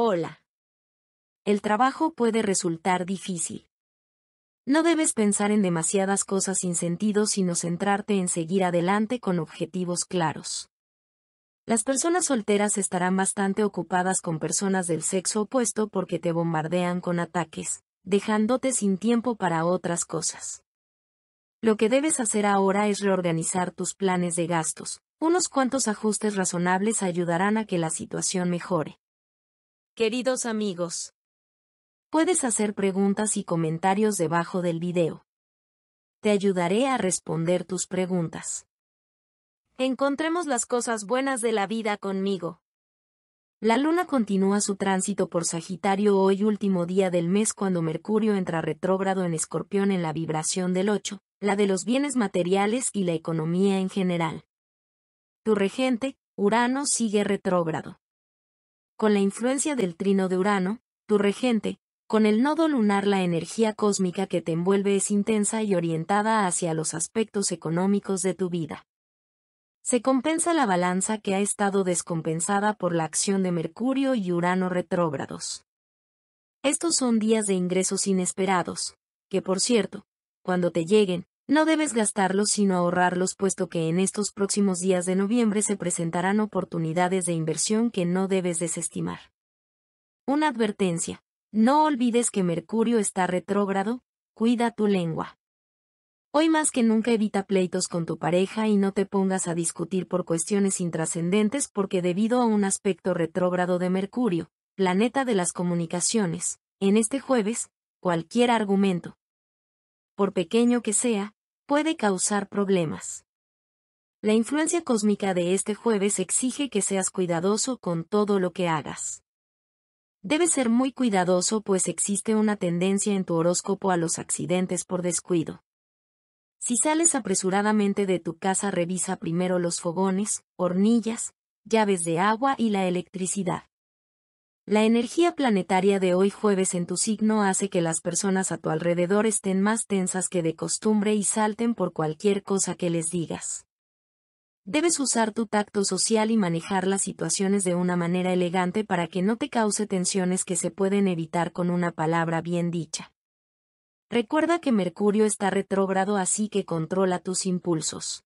Hola. El trabajo puede resultar difícil. No debes pensar en demasiadas cosas sin sentido, sino centrarte en seguir adelante con objetivos claros. Las personas solteras estarán bastante ocupadas con personas del sexo opuesto porque te bombardean con ataques, dejándote sin tiempo para otras cosas. Lo que debes hacer ahora es reorganizar tus planes de gastos. Unos cuantos ajustes razonables ayudarán a que la situación mejore. Queridos amigos, puedes hacer preguntas y comentarios debajo del video. Te ayudaré a responder tus preguntas. Encontremos las cosas buenas de la vida conmigo. La luna continúa su tránsito por Sagitario hoy último día del mes cuando Mercurio entra retrógrado en Escorpión en la vibración del 8, la de los bienes materiales y la economía en general. Tu regente, Urano, sigue retrógrado con la influencia del trino de Urano, tu regente, con el nodo lunar la energía cósmica que te envuelve es intensa y orientada hacia los aspectos económicos de tu vida. Se compensa la balanza que ha estado descompensada por la acción de Mercurio y Urano retrógrados. Estos son días de ingresos inesperados, que por cierto, cuando te lleguen, no debes gastarlos sino ahorrarlos puesto que en estos próximos días de noviembre se presentarán oportunidades de inversión que no debes desestimar. Una advertencia. No olvides que Mercurio está retrógrado, cuida tu lengua. Hoy más que nunca evita pleitos con tu pareja y no te pongas a discutir por cuestiones intrascendentes porque debido a un aspecto retrógrado de Mercurio, planeta de las comunicaciones, en este jueves, cualquier argumento, por pequeño que sea, puede causar problemas. La influencia cósmica de este jueves exige que seas cuidadoso con todo lo que hagas. Debes ser muy cuidadoso pues existe una tendencia en tu horóscopo a los accidentes por descuido. Si sales apresuradamente de tu casa revisa primero los fogones, hornillas, llaves de agua y la electricidad. La energía planetaria de hoy jueves en tu signo hace que las personas a tu alrededor estén más tensas que de costumbre y salten por cualquier cosa que les digas. Debes usar tu tacto social y manejar las situaciones de una manera elegante para que no te cause tensiones que se pueden evitar con una palabra bien dicha. Recuerda que Mercurio está retrógrado así que controla tus impulsos.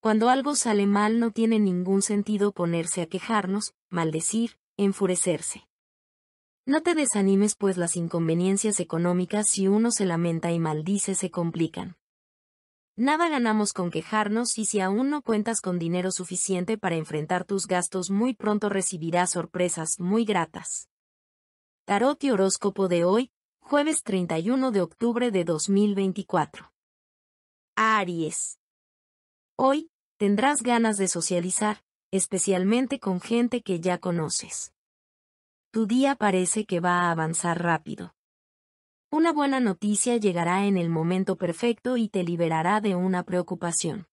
Cuando algo sale mal no tiene ningún sentido ponerse a quejarnos, maldecir, enfurecerse. No te desanimes pues las inconveniencias económicas si uno se lamenta y maldice se complican. Nada ganamos con quejarnos y si aún no cuentas con dinero suficiente para enfrentar tus gastos muy pronto recibirás sorpresas muy gratas. Tarot y horóscopo de hoy, jueves 31 de octubre de 2024. Aries. Hoy, tendrás ganas de socializar, especialmente con gente que ya conoces. Tu día parece que va a avanzar rápido. Una buena noticia llegará en el momento perfecto y te liberará de una preocupación.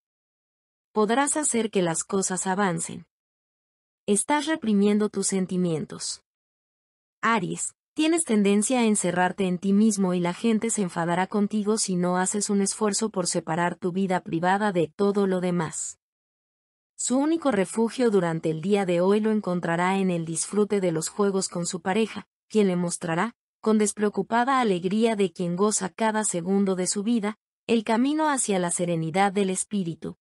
Podrás hacer que las cosas avancen. Estás reprimiendo tus sentimientos. Aries, tienes tendencia a encerrarte en ti mismo y la gente se enfadará contigo si no haces un esfuerzo por separar tu vida privada de todo lo demás. Su único refugio durante el día de hoy lo encontrará en el disfrute de los juegos con su pareja, quien le mostrará, con despreocupada alegría de quien goza cada segundo de su vida, el camino hacia la serenidad del espíritu.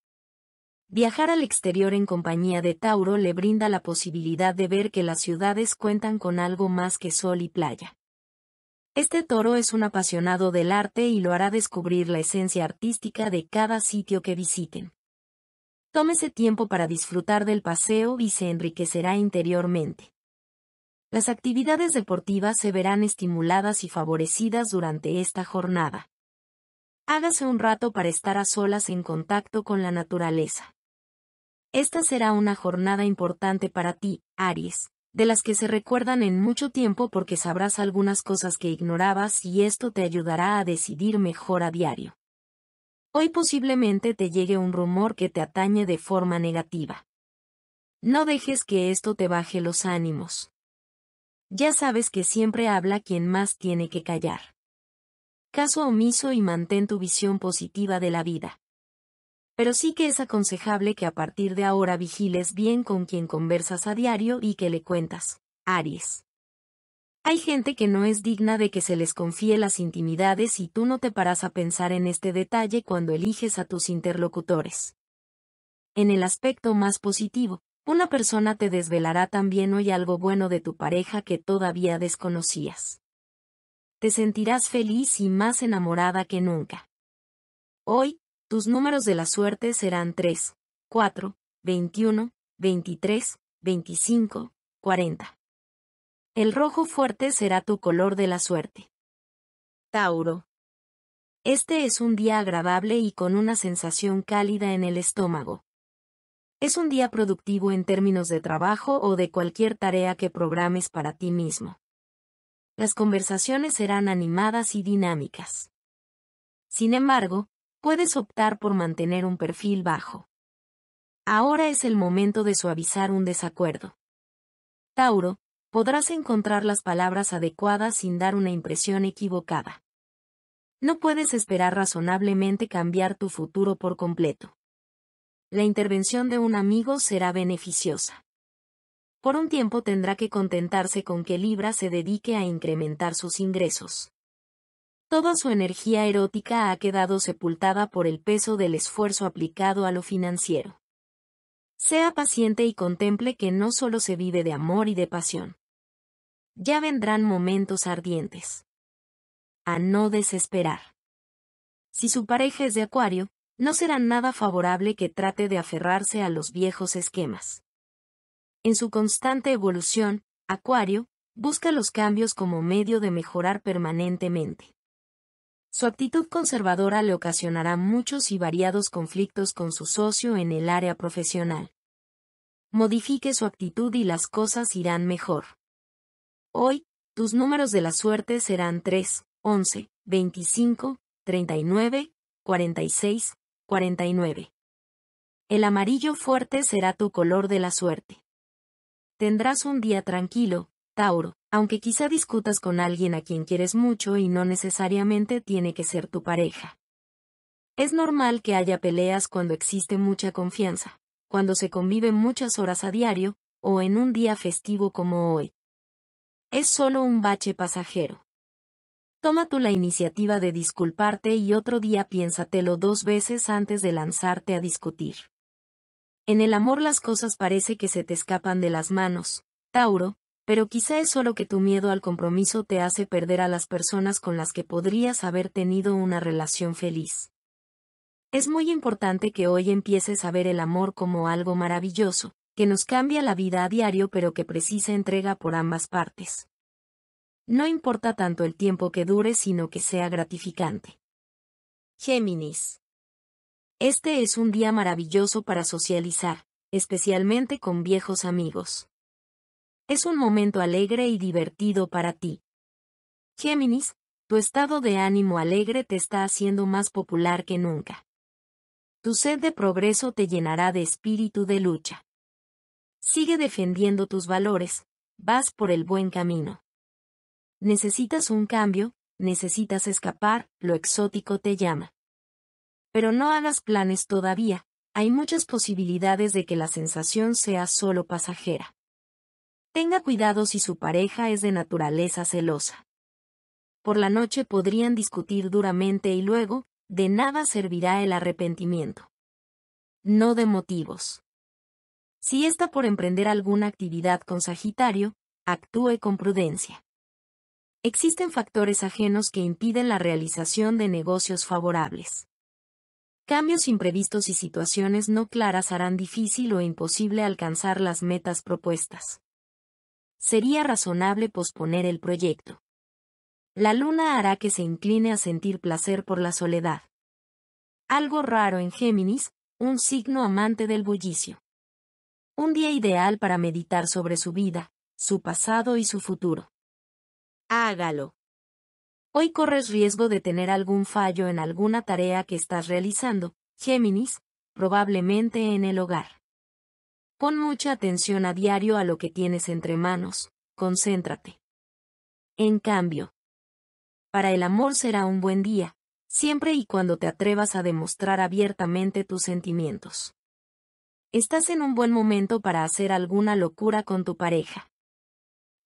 Viajar al exterior en compañía de Tauro le brinda la posibilidad de ver que las ciudades cuentan con algo más que sol y playa. Este toro es un apasionado del arte y lo hará descubrir la esencia artística de cada sitio que visiten. Tómese tiempo para disfrutar del paseo y se enriquecerá interiormente. Las actividades deportivas se verán estimuladas y favorecidas durante esta jornada. Hágase un rato para estar a solas en contacto con la naturaleza. Esta será una jornada importante para ti, Aries, de las que se recuerdan en mucho tiempo porque sabrás algunas cosas que ignorabas y esto te ayudará a decidir mejor a diario. Hoy posiblemente te llegue un rumor que te atañe de forma negativa. No dejes que esto te baje los ánimos. Ya sabes que siempre habla quien más tiene que callar. Caso omiso y mantén tu visión positiva de la vida. Pero sí que es aconsejable que a partir de ahora vigiles bien con quien conversas a diario y que le cuentas. Aries. Hay gente que no es digna de que se les confíe las intimidades y tú no te paras a pensar en este detalle cuando eliges a tus interlocutores. En el aspecto más positivo, una persona te desvelará también hoy algo bueno de tu pareja que todavía desconocías. Te sentirás feliz y más enamorada que nunca. Hoy, tus números de la suerte serán 3, 4, 21, 23, 25, 40. El rojo fuerte será tu color de la suerte. Tauro. Este es un día agradable y con una sensación cálida en el estómago. Es un día productivo en términos de trabajo o de cualquier tarea que programes para ti mismo. Las conversaciones serán animadas y dinámicas. Sin embargo, puedes optar por mantener un perfil bajo. Ahora es el momento de suavizar un desacuerdo. Tauro, podrás encontrar las palabras adecuadas sin dar una impresión equivocada. No puedes esperar razonablemente cambiar tu futuro por completo. La intervención de un amigo será beneficiosa. Por un tiempo tendrá que contentarse con que Libra se dedique a incrementar sus ingresos. Toda su energía erótica ha quedado sepultada por el peso del esfuerzo aplicado a lo financiero. Sea paciente y contemple que no solo se vive de amor y de pasión. Ya vendrán momentos ardientes. A no desesperar. Si su pareja es de Acuario, no será nada favorable que trate de aferrarse a los viejos esquemas. En su constante evolución, Acuario, busca los cambios como medio de mejorar permanentemente. Su actitud conservadora le ocasionará muchos y variados conflictos con su socio en el área profesional. Modifique su actitud y las cosas irán mejor. Hoy, tus números de la suerte serán 3, 11, 25, 39, 46, 49. El amarillo fuerte será tu color de la suerte. Tendrás un día tranquilo, Tauro, aunque quizá discutas con alguien a quien quieres mucho y no necesariamente tiene que ser tu pareja. Es normal que haya peleas cuando existe mucha confianza, cuando se conviven muchas horas a diario, o en un día festivo como hoy. Es solo un bache pasajero. Toma tú la iniciativa de disculparte y otro día piénsatelo dos veces antes de lanzarte a discutir. En el amor las cosas parece que se te escapan de las manos, Tauro, pero quizá es solo que tu miedo al compromiso te hace perder a las personas con las que podrías haber tenido una relación feliz. Es muy importante que hoy empieces a ver el amor como algo maravilloso, que nos cambia la vida a diario pero que precisa entrega por ambas partes. No importa tanto el tiempo que dure sino que sea gratificante. Géminis. Este es un día maravilloso para socializar, especialmente con viejos amigos. Es un momento alegre y divertido para ti. Géminis, tu estado de ánimo alegre te está haciendo más popular que nunca. Tu sed de progreso te llenará de espíritu de lucha. Sigue defendiendo tus valores, vas por el buen camino. Necesitas un cambio, necesitas escapar, lo exótico te llama. Pero no hagas planes todavía, hay muchas posibilidades de que la sensación sea solo pasajera. Tenga cuidado si su pareja es de naturaleza celosa. Por la noche podrían discutir duramente y luego, de nada servirá el arrepentimiento. No de motivos. Si está por emprender alguna actividad con Sagitario, actúe con prudencia. Existen factores ajenos que impiden la realización de negocios favorables. Cambios imprevistos y situaciones no claras harán difícil o imposible alcanzar las metas propuestas. Sería razonable posponer el proyecto. La luna hará que se incline a sentir placer por la soledad. Algo raro en Géminis, un signo amante del bullicio. Un día ideal para meditar sobre su vida, su pasado y su futuro. Hágalo. Hoy corres riesgo de tener algún fallo en alguna tarea que estás realizando, Géminis, probablemente en el hogar. Pon mucha atención a diario a lo que tienes entre manos, concéntrate. En cambio, para el amor será un buen día, siempre y cuando te atrevas a demostrar abiertamente tus sentimientos estás en un buen momento para hacer alguna locura con tu pareja.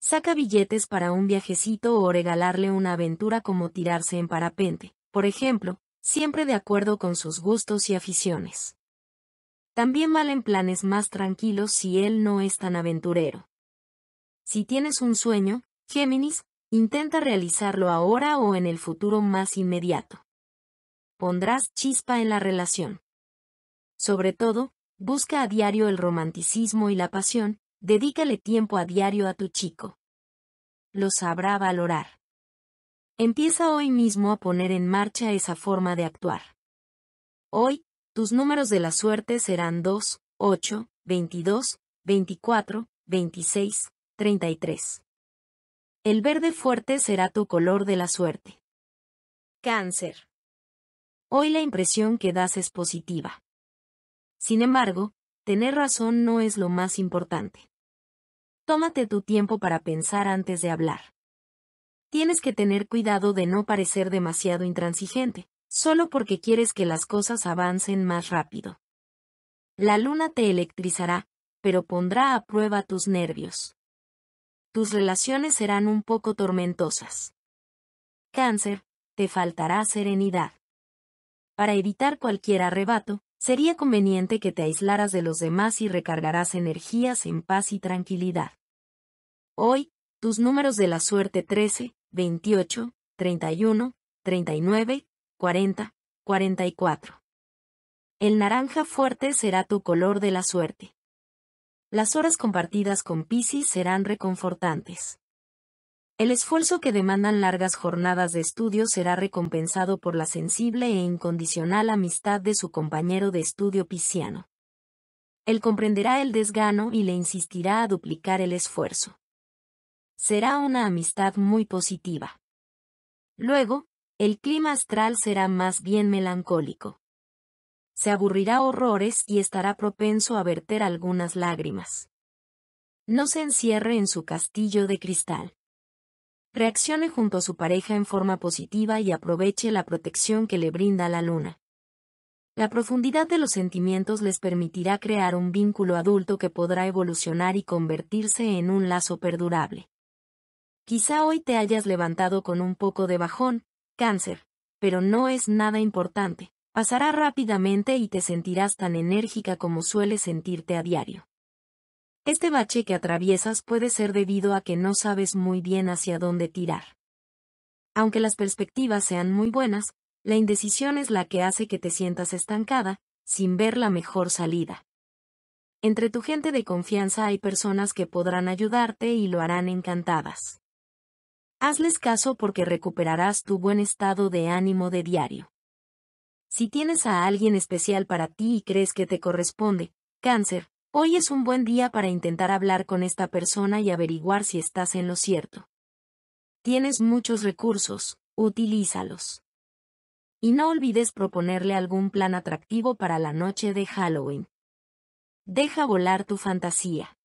Saca billetes para un viajecito o regalarle una aventura como tirarse en parapente, por ejemplo, siempre de acuerdo con sus gustos y aficiones. También valen planes más tranquilos si él no es tan aventurero. Si tienes un sueño, Géminis, intenta realizarlo ahora o en el futuro más inmediato. Pondrás chispa en la relación. Sobre todo, Busca a diario el romanticismo y la pasión, dedícale tiempo a diario a tu chico. Lo sabrá valorar. Empieza hoy mismo a poner en marcha esa forma de actuar. Hoy, tus números de la suerte serán 2, 8, 22, 24, 26, 33. El verde fuerte será tu color de la suerte. Cáncer. Hoy la impresión que das es positiva. Sin embargo, tener razón no es lo más importante. Tómate tu tiempo para pensar antes de hablar. Tienes que tener cuidado de no parecer demasiado intransigente, solo porque quieres que las cosas avancen más rápido. La luna te electrizará, pero pondrá a prueba tus nervios. Tus relaciones serán un poco tormentosas. Cáncer, te faltará serenidad. Para evitar cualquier arrebato, sería conveniente que te aislaras de los demás y recargarás energías en paz y tranquilidad. Hoy, tus números de la suerte 13, 28, 31, 39, 40, 44. El naranja fuerte será tu color de la suerte. Las horas compartidas con Pisces serán reconfortantes. El esfuerzo que demandan largas jornadas de estudio será recompensado por la sensible e incondicional amistad de su compañero de estudio Pisciano. Él comprenderá el desgano y le insistirá a duplicar el esfuerzo. Será una amistad muy positiva. Luego, el clima astral será más bien melancólico. Se aburrirá horrores y estará propenso a verter algunas lágrimas. No se encierre en su castillo de cristal. Reaccione junto a su pareja en forma positiva y aproveche la protección que le brinda la luna. La profundidad de los sentimientos les permitirá crear un vínculo adulto que podrá evolucionar y convertirse en un lazo perdurable. Quizá hoy te hayas levantado con un poco de bajón, cáncer, pero no es nada importante, pasará rápidamente y te sentirás tan enérgica como sueles sentirte a diario. Este bache que atraviesas puede ser debido a que no sabes muy bien hacia dónde tirar. Aunque las perspectivas sean muy buenas, la indecisión es la que hace que te sientas estancada, sin ver la mejor salida. Entre tu gente de confianza hay personas que podrán ayudarte y lo harán encantadas. Hazles caso porque recuperarás tu buen estado de ánimo de diario. Si tienes a alguien especial para ti y crees que te corresponde, cáncer, Hoy es un buen día para intentar hablar con esta persona y averiguar si estás en lo cierto. Tienes muchos recursos, utilízalos. Y no olvides proponerle algún plan atractivo para la noche de Halloween. Deja volar tu fantasía.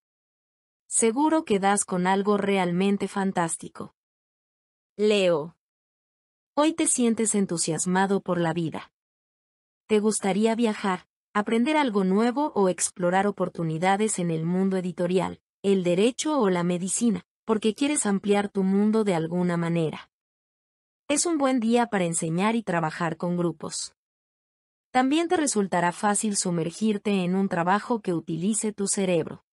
Seguro que das con algo realmente fantástico. Leo. Hoy te sientes entusiasmado por la vida. ¿Te gustaría viajar? aprender algo nuevo o explorar oportunidades en el mundo editorial, el derecho o la medicina, porque quieres ampliar tu mundo de alguna manera. Es un buen día para enseñar y trabajar con grupos. También te resultará fácil sumergirte en un trabajo que utilice tu cerebro.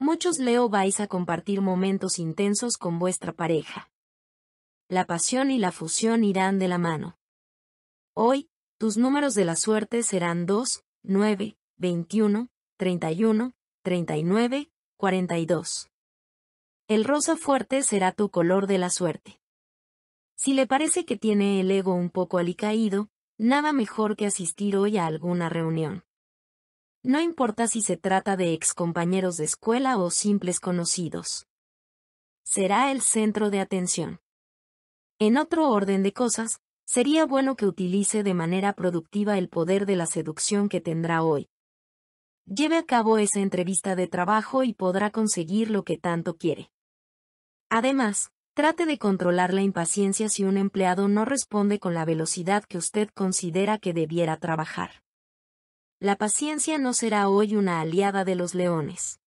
Muchos Leo vais a compartir momentos intensos con vuestra pareja. La pasión y la fusión irán de la mano. Hoy, tus números de la suerte serán 2, 9, 21, 31, 39, 42. El rosa fuerte será tu color de la suerte. Si le parece que tiene el ego un poco alicaído, nada mejor que asistir hoy a alguna reunión. No importa si se trata de ex compañeros de escuela o simples conocidos. Será el centro de atención. En otro orden de cosas, sería bueno que utilice de manera productiva el poder de la seducción que tendrá hoy. Lleve a cabo esa entrevista de trabajo y podrá conseguir lo que tanto quiere. Además, trate de controlar la impaciencia si un empleado no responde con la velocidad que usted considera que debiera trabajar. La paciencia no será hoy una aliada de los leones.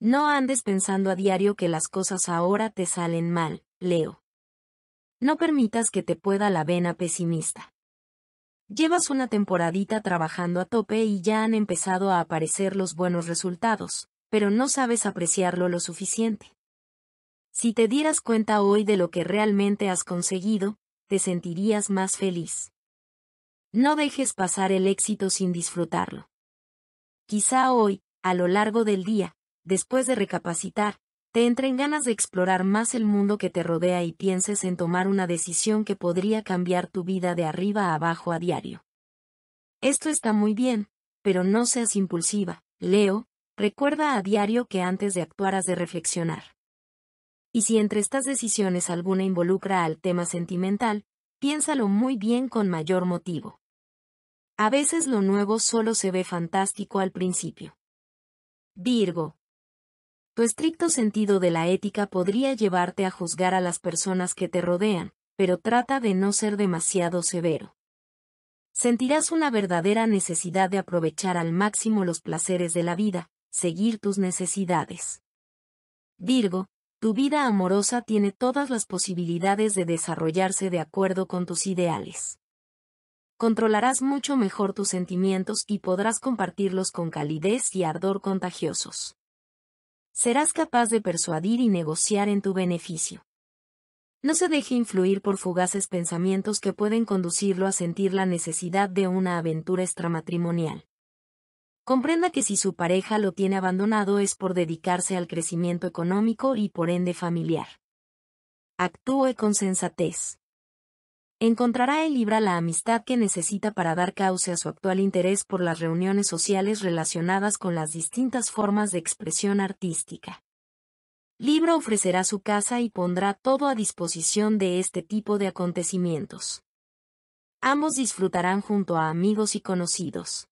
No andes pensando a diario que las cosas ahora te salen mal, Leo. No permitas que te pueda la vena pesimista. Llevas una temporadita trabajando a tope y ya han empezado a aparecer los buenos resultados, pero no sabes apreciarlo lo suficiente. Si te dieras cuenta hoy de lo que realmente has conseguido, te sentirías más feliz. No dejes pasar el éxito sin disfrutarlo. Quizá hoy, a lo largo del día, después de recapacitar, te entren ganas de explorar más el mundo que te rodea y pienses en tomar una decisión que podría cambiar tu vida de arriba a abajo a diario. Esto está muy bien, pero no seas impulsiva, Leo, recuerda a diario que antes de actuar has de reflexionar. Y si entre estas decisiones alguna involucra al tema sentimental, piénsalo muy bien con mayor motivo. A veces lo nuevo solo se ve fantástico al principio. Virgo, tu estricto sentido de la ética podría llevarte a juzgar a las personas que te rodean, pero trata de no ser demasiado severo. Sentirás una verdadera necesidad de aprovechar al máximo los placeres de la vida, seguir tus necesidades. Virgo, tu vida amorosa tiene todas las posibilidades de desarrollarse de acuerdo con tus ideales. Controlarás mucho mejor tus sentimientos y podrás compartirlos con calidez y ardor contagiosos serás capaz de persuadir y negociar en tu beneficio. No se deje influir por fugaces pensamientos que pueden conducirlo a sentir la necesidad de una aventura extramatrimonial. Comprenda que si su pareja lo tiene abandonado es por dedicarse al crecimiento económico y por ende familiar. Actúe con sensatez encontrará en Libra la amistad que necesita para dar cauce a su actual interés por las reuniones sociales relacionadas con las distintas formas de expresión artística. Libra ofrecerá su casa y pondrá todo a disposición de este tipo de acontecimientos. Ambos disfrutarán junto a amigos y conocidos.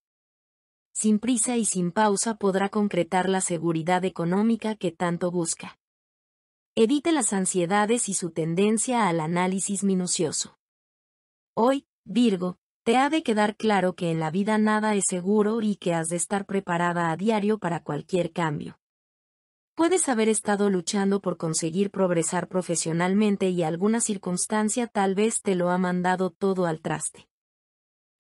Sin prisa y sin pausa podrá concretar la seguridad económica que tanto busca. Evite las ansiedades y su tendencia al análisis minucioso. Hoy, Virgo, te ha de quedar claro que en la vida nada es seguro y que has de estar preparada a diario para cualquier cambio. Puedes haber estado luchando por conseguir progresar profesionalmente y alguna circunstancia tal vez te lo ha mandado todo al traste.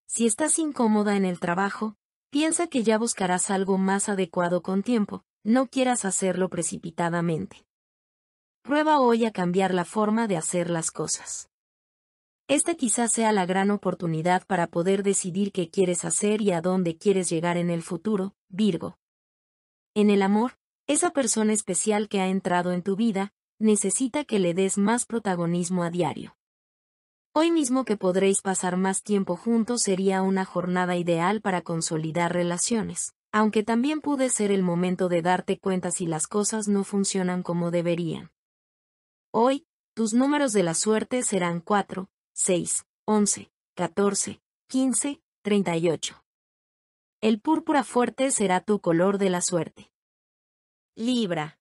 Si estás incómoda en el trabajo, piensa que ya buscarás algo más adecuado con tiempo, no quieras hacerlo precipitadamente. Prueba hoy a cambiar la forma de hacer las cosas. Esta quizás sea la gran oportunidad para poder decidir qué quieres hacer y a dónde quieres llegar en el futuro, Virgo. En el amor, esa persona especial que ha entrado en tu vida, necesita que le des más protagonismo a diario. Hoy mismo que podréis pasar más tiempo juntos sería una jornada ideal para consolidar relaciones, aunque también puede ser el momento de darte cuenta si las cosas no funcionan como deberían. Hoy, tus números de la suerte serán cuatro. 6, 11, 14, 15, 38. El púrpura fuerte será tu color de la suerte. Libra.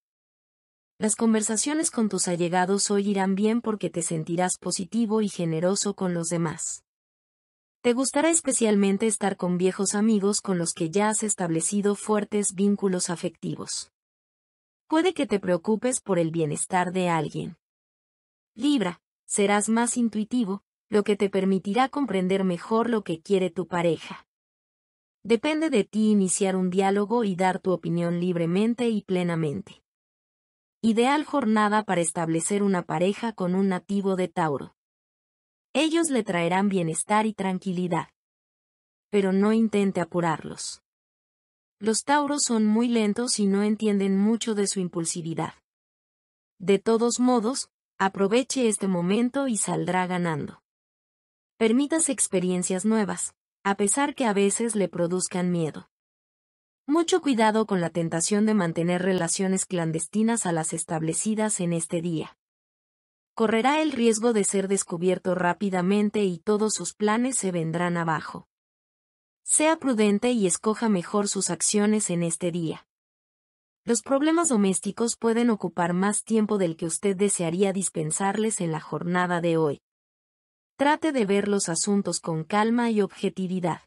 Las conversaciones con tus allegados hoy irán bien porque te sentirás positivo y generoso con los demás. Te gustará especialmente estar con viejos amigos con los que ya has establecido fuertes vínculos afectivos. Puede que te preocupes por el bienestar de alguien. Libra, serás más intuitivo, lo que te permitirá comprender mejor lo que quiere tu pareja. Depende de ti iniciar un diálogo y dar tu opinión libremente y plenamente. Ideal jornada para establecer una pareja con un nativo de Tauro. Ellos le traerán bienestar y tranquilidad. Pero no intente apurarlos. Los Tauros son muy lentos y no entienden mucho de su impulsividad. De todos modos, Aproveche este momento y saldrá ganando. Permitas experiencias nuevas, a pesar que a veces le produzcan miedo. Mucho cuidado con la tentación de mantener relaciones clandestinas a las establecidas en este día. Correrá el riesgo de ser descubierto rápidamente y todos sus planes se vendrán abajo. Sea prudente y escoja mejor sus acciones en este día. Los problemas domésticos pueden ocupar más tiempo del que usted desearía dispensarles en la jornada de hoy. Trate de ver los asuntos con calma y objetividad.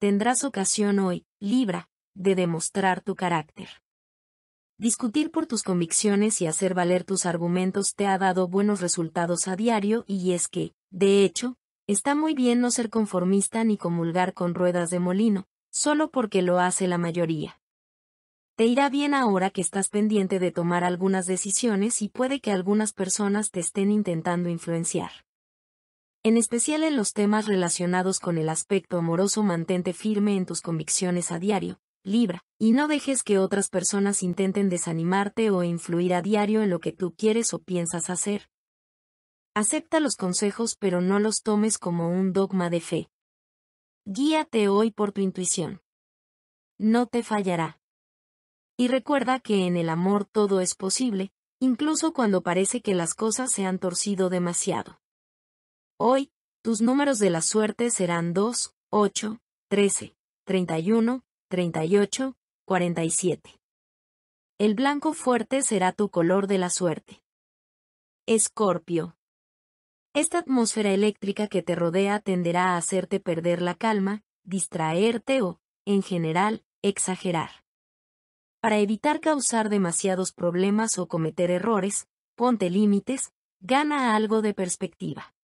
Tendrás ocasión hoy, Libra, de demostrar tu carácter. Discutir por tus convicciones y hacer valer tus argumentos te ha dado buenos resultados a diario y es que, de hecho, está muy bien no ser conformista ni comulgar con ruedas de molino, solo porque lo hace la mayoría. Te irá bien ahora que estás pendiente de tomar algunas decisiones y puede que algunas personas te estén intentando influenciar. En especial en los temas relacionados con el aspecto amoroso mantente firme en tus convicciones a diario, Libra, y no dejes que otras personas intenten desanimarte o influir a diario en lo que tú quieres o piensas hacer. Acepta los consejos pero no los tomes como un dogma de fe. Guíate hoy por tu intuición. No te fallará y recuerda que en el amor todo es posible, incluso cuando parece que las cosas se han torcido demasiado. Hoy, tus números de la suerte serán 2, 8, 13, 31, 38, 47. El blanco fuerte será tu color de la suerte. Escorpio. Esta atmósfera eléctrica que te rodea tenderá a hacerte perder la calma, distraerte o, en general, exagerar. Para evitar causar demasiados problemas o cometer errores, ponte límites, gana algo de perspectiva.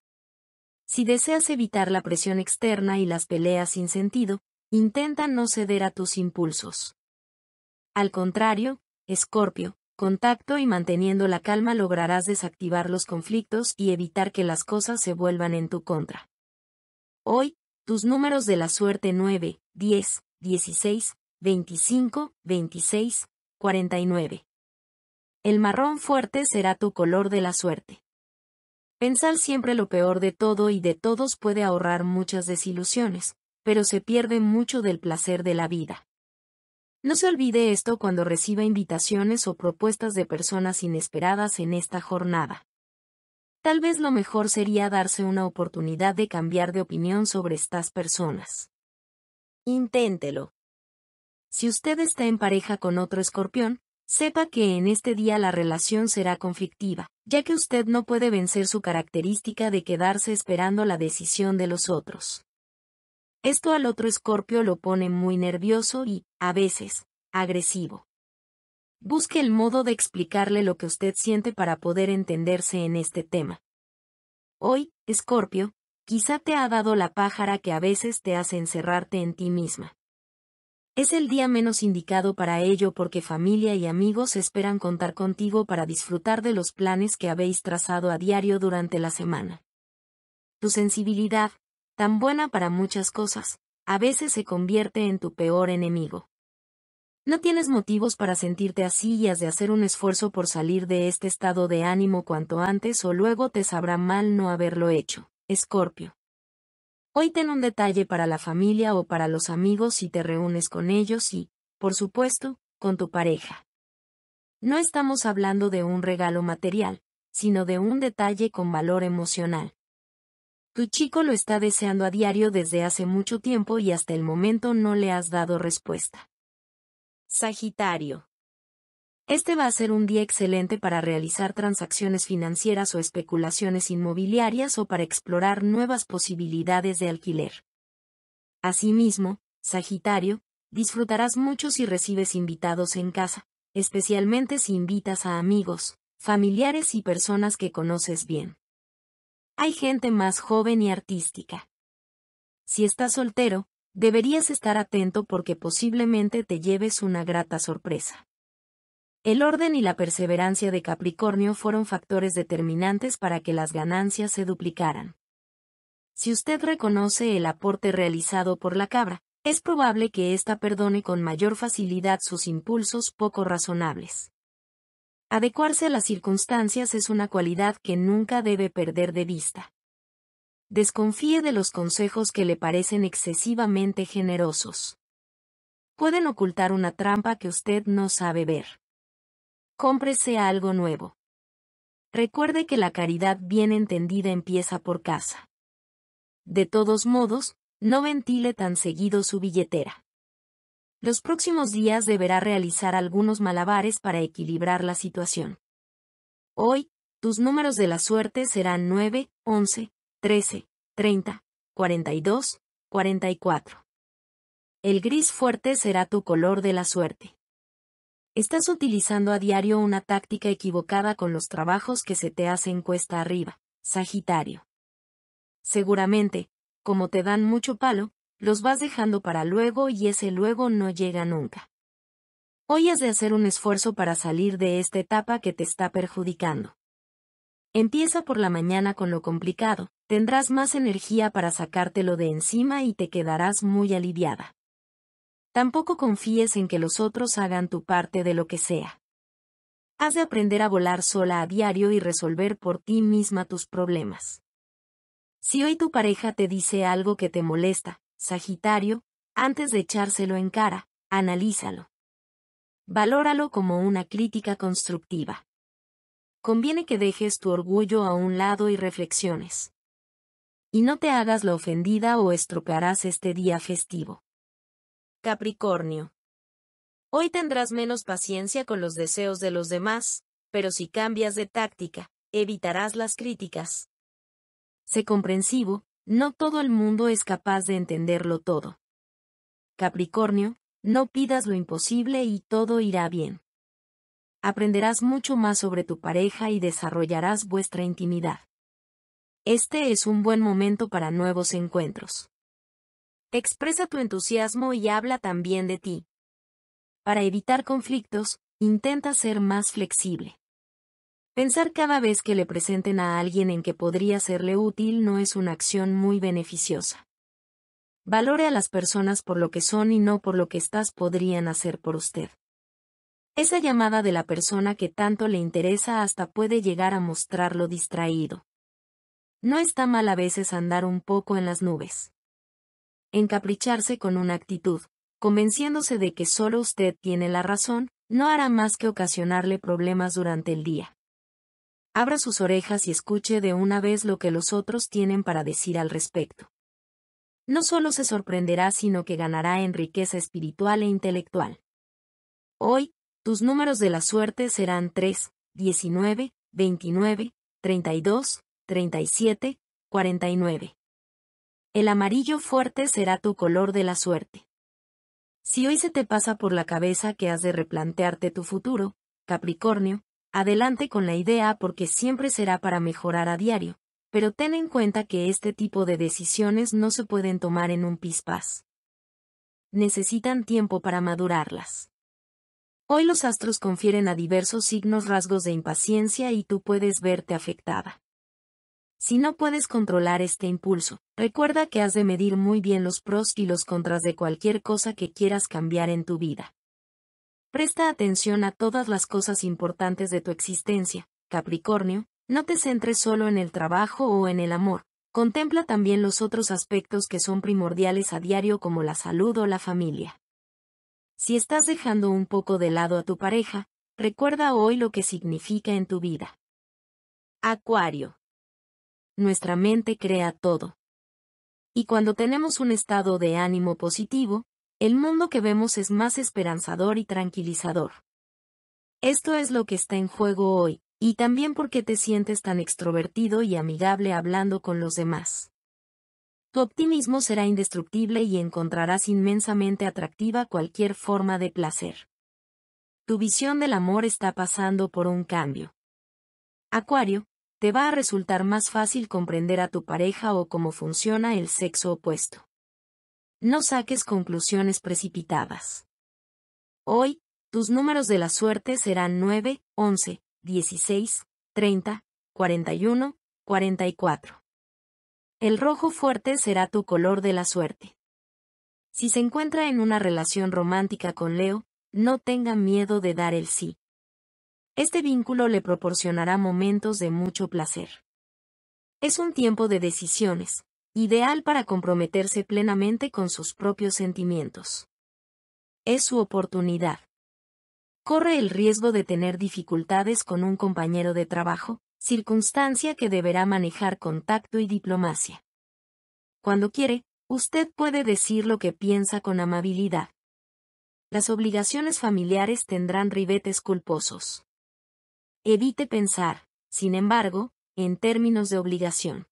Si deseas evitar la presión externa y las peleas sin sentido, intenta no ceder a tus impulsos. Al contrario, Escorpio, contacto y manteniendo la calma lograrás desactivar los conflictos y evitar que las cosas se vuelvan en tu contra. Hoy, tus números de la suerte 9, 10, 16, 25, 26, 49. El marrón fuerte será tu color de la suerte. Pensar siempre lo peor de todo y de todos puede ahorrar muchas desilusiones, pero se pierde mucho del placer de la vida. No se olvide esto cuando reciba invitaciones o propuestas de personas inesperadas en esta jornada. Tal vez lo mejor sería darse una oportunidad de cambiar de opinión sobre estas personas. Inténtelo. Si usted está en pareja con otro escorpión, sepa que en este día la relación será conflictiva, ya que usted no puede vencer su característica de quedarse esperando la decisión de los otros. Esto al otro escorpio lo pone muy nervioso y, a veces, agresivo. Busque el modo de explicarle lo que usted siente para poder entenderse en este tema. Hoy, escorpio, quizá te ha dado la pájara que a veces te hace encerrarte en ti misma. Es el día menos indicado para ello porque familia y amigos esperan contar contigo para disfrutar de los planes que habéis trazado a diario durante la semana. Tu sensibilidad, tan buena para muchas cosas, a veces se convierte en tu peor enemigo. No tienes motivos para sentirte así y has de hacer un esfuerzo por salir de este estado de ánimo cuanto antes o luego te sabrá mal no haberlo hecho. Escorpio. Hoy ten un detalle para la familia o para los amigos si te reúnes con ellos y, por supuesto, con tu pareja. No estamos hablando de un regalo material, sino de un detalle con valor emocional. Tu chico lo está deseando a diario desde hace mucho tiempo y hasta el momento no le has dado respuesta. Sagitario. Este va a ser un día excelente para realizar transacciones financieras o especulaciones inmobiliarias o para explorar nuevas posibilidades de alquiler. Asimismo, Sagitario, disfrutarás mucho si recibes invitados en casa, especialmente si invitas a amigos, familiares y personas que conoces bien. Hay gente más joven y artística. Si estás soltero, deberías estar atento porque posiblemente te lleves una grata sorpresa. El orden y la perseverancia de Capricornio fueron factores determinantes para que las ganancias se duplicaran. Si usted reconoce el aporte realizado por la cabra, es probable que ésta perdone con mayor facilidad sus impulsos poco razonables. Adecuarse a las circunstancias es una cualidad que nunca debe perder de vista. Desconfíe de los consejos que le parecen excesivamente generosos. Pueden ocultar una trampa que usted no sabe ver. Cómprese algo nuevo. Recuerde que la caridad bien entendida empieza por casa. De todos modos, no ventile tan seguido su billetera. Los próximos días deberá realizar algunos malabares para equilibrar la situación. Hoy, tus números de la suerte serán 9, 11, 13, 30, 42, 44. El gris fuerte será tu color de la suerte. Estás utilizando a diario una táctica equivocada con los trabajos que se te hacen cuesta arriba, Sagitario. Seguramente, como te dan mucho palo, los vas dejando para luego y ese luego no llega nunca. Hoy has de hacer un esfuerzo para salir de esta etapa que te está perjudicando. Empieza por la mañana con lo complicado, tendrás más energía para sacártelo de encima y te quedarás muy aliviada. Tampoco confíes en que los otros hagan tu parte de lo que sea. Has de aprender a volar sola a diario y resolver por ti misma tus problemas. Si hoy tu pareja te dice algo que te molesta, Sagitario, antes de echárselo en cara, analízalo. Valóralo como una crítica constructiva. Conviene que dejes tu orgullo a un lado y reflexiones. Y no te hagas la ofendida o estropearás este día festivo. Capricornio. Hoy tendrás menos paciencia con los deseos de los demás, pero si cambias de táctica, evitarás las críticas. Sé comprensivo, no todo el mundo es capaz de entenderlo todo. Capricornio, no pidas lo imposible y todo irá bien. Aprenderás mucho más sobre tu pareja y desarrollarás vuestra intimidad. Este es un buen momento para nuevos encuentros. Expresa tu entusiasmo y habla también de ti. Para evitar conflictos, intenta ser más flexible. Pensar cada vez que le presenten a alguien en que podría serle útil no es una acción muy beneficiosa. Valore a las personas por lo que son y no por lo que estas podrían hacer por usted. Esa llamada de la persona que tanto le interesa hasta puede llegar a mostrarlo distraído. No está mal a veces andar un poco en las nubes encapricharse con una actitud, convenciéndose de que solo usted tiene la razón, no hará más que ocasionarle problemas durante el día. Abra sus orejas y escuche de una vez lo que los otros tienen para decir al respecto. No solo se sorprenderá, sino que ganará en riqueza espiritual e intelectual. Hoy, tus números de la suerte serán 3, 19, 29, 32, 37, 49. El amarillo fuerte será tu color de la suerte. Si hoy se te pasa por la cabeza que has de replantearte tu futuro, Capricornio, adelante con la idea porque siempre será para mejorar a diario, pero ten en cuenta que este tipo de decisiones no se pueden tomar en un pispás. Necesitan tiempo para madurarlas. Hoy los astros confieren a diversos signos rasgos de impaciencia y tú puedes verte afectada. Si no puedes controlar este impulso, recuerda que has de medir muy bien los pros y los contras de cualquier cosa que quieras cambiar en tu vida. Presta atención a todas las cosas importantes de tu existencia, Capricornio, no te centres solo en el trabajo o en el amor, contempla también los otros aspectos que son primordiales a diario como la salud o la familia. Si estás dejando un poco de lado a tu pareja, recuerda hoy lo que significa en tu vida. Acuario nuestra mente crea todo. Y cuando tenemos un estado de ánimo positivo, el mundo que vemos es más esperanzador y tranquilizador. Esto es lo que está en juego hoy, y también porque te sientes tan extrovertido y amigable hablando con los demás. Tu optimismo será indestructible y encontrarás inmensamente atractiva cualquier forma de placer. Tu visión del amor está pasando por un cambio. Acuario, te va a resultar más fácil comprender a tu pareja o cómo funciona el sexo opuesto. No saques conclusiones precipitadas. Hoy, tus números de la suerte serán 9, 11, 16, 30, 41, 44. El rojo fuerte será tu color de la suerte. Si se encuentra en una relación romántica con Leo, no tenga miedo de dar el sí. Este vínculo le proporcionará momentos de mucho placer. Es un tiempo de decisiones, ideal para comprometerse plenamente con sus propios sentimientos. Es su oportunidad. Corre el riesgo de tener dificultades con un compañero de trabajo, circunstancia que deberá manejar contacto y diplomacia. Cuando quiere, usted puede decir lo que piensa con amabilidad. Las obligaciones familiares tendrán ribetes culposos. Evite pensar, sin embargo, en términos de obligación.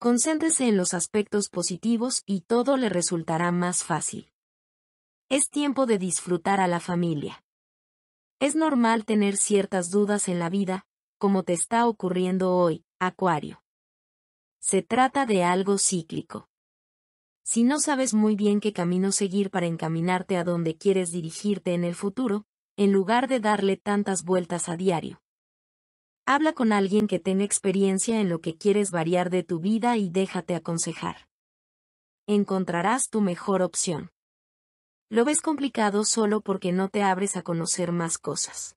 Concéntrese en los aspectos positivos y todo le resultará más fácil. Es tiempo de disfrutar a la familia. Es normal tener ciertas dudas en la vida, como te está ocurriendo hoy, Acuario. Se trata de algo cíclico. Si no sabes muy bien qué camino seguir para encaminarte a donde quieres dirigirte en el futuro, en lugar de darle tantas vueltas a diario. Habla con alguien que tenga experiencia en lo que quieres variar de tu vida y déjate aconsejar. Encontrarás tu mejor opción. Lo ves complicado solo porque no te abres a conocer más cosas.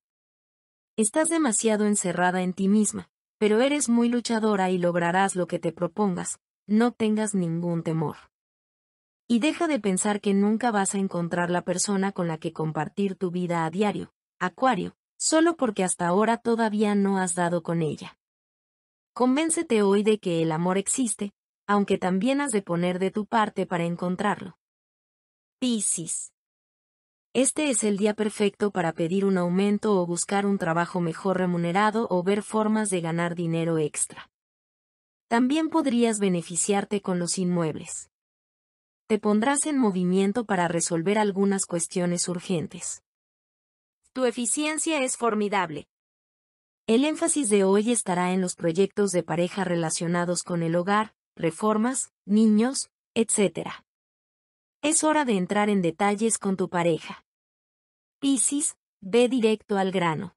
Estás demasiado encerrada en ti misma, pero eres muy luchadora y lograrás lo que te propongas, no tengas ningún temor. Y deja de pensar que nunca vas a encontrar la persona con la que compartir tu vida a diario, Acuario, solo porque hasta ahora todavía no has dado con ella. Convéncete hoy de que el amor existe, aunque también has de poner de tu parte para encontrarlo. Piscis. Este es el día perfecto para pedir un aumento o buscar un trabajo mejor remunerado o ver formas de ganar dinero extra. También podrías beneficiarte con los inmuebles te pondrás en movimiento para resolver algunas cuestiones urgentes. Tu eficiencia es formidable. El énfasis de hoy estará en los proyectos de pareja relacionados con el hogar, reformas, niños, etc. Es hora de entrar en detalles con tu pareja. Piscis, ve directo al grano.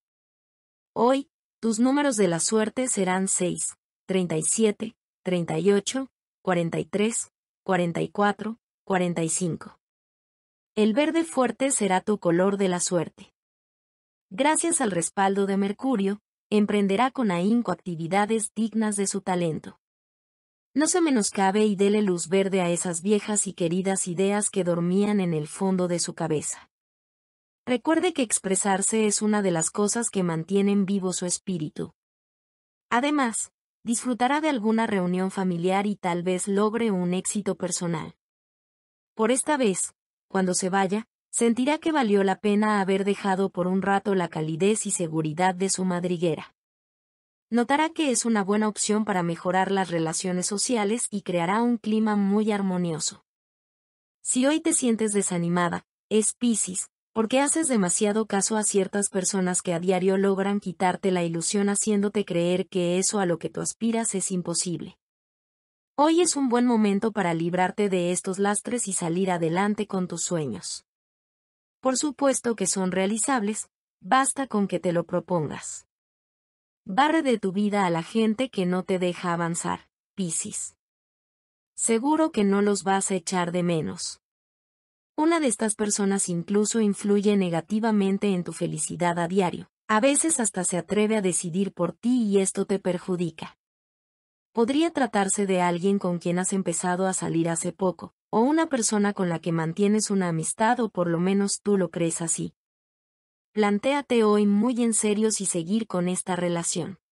Hoy, tus números de la suerte serán 6, 37, 38, 43, 44, 45. El verde fuerte será tu color de la suerte. Gracias al respaldo de Mercurio, emprenderá con ahínco actividades dignas de su talento. No se menoscabe y dele luz verde a esas viejas y queridas ideas que dormían en el fondo de su cabeza. Recuerde que expresarse es una de las cosas que mantienen vivo su espíritu. Además, disfrutará de alguna reunión familiar y tal vez logre un éxito personal. Por esta vez, cuando se vaya, sentirá que valió la pena haber dejado por un rato la calidez y seguridad de su madriguera. Notará que es una buena opción para mejorar las relaciones sociales y creará un clima muy armonioso. Si hoy te sientes desanimada, es Piscis, porque haces demasiado caso a ciertas personas que a diario logran quitarte la ilusión haciéndote creer que eso a lo que tú aspiras es imposible. Hoy es un buen momento para librarte de estos lastres y salir adelante con tus sueños. Por supuesto que son realizables, basta con que te lo propongas. Barre de tu vida a la gente que no te deja avanzar, Piscis. Seguro que no los vas a echar de menos. Una de estas personas incluso influye negativamente en tu felicidad a diario. A veces hasta se atreve a decidir por ti y esto te perjudica. Podría tratarse de alguien con quien has empezado a salir hace poco, o una persona con la que mantienes una amistad o por lo menos tú lo crees así. Plantéate hoy muy en serio si seguir con esta relación.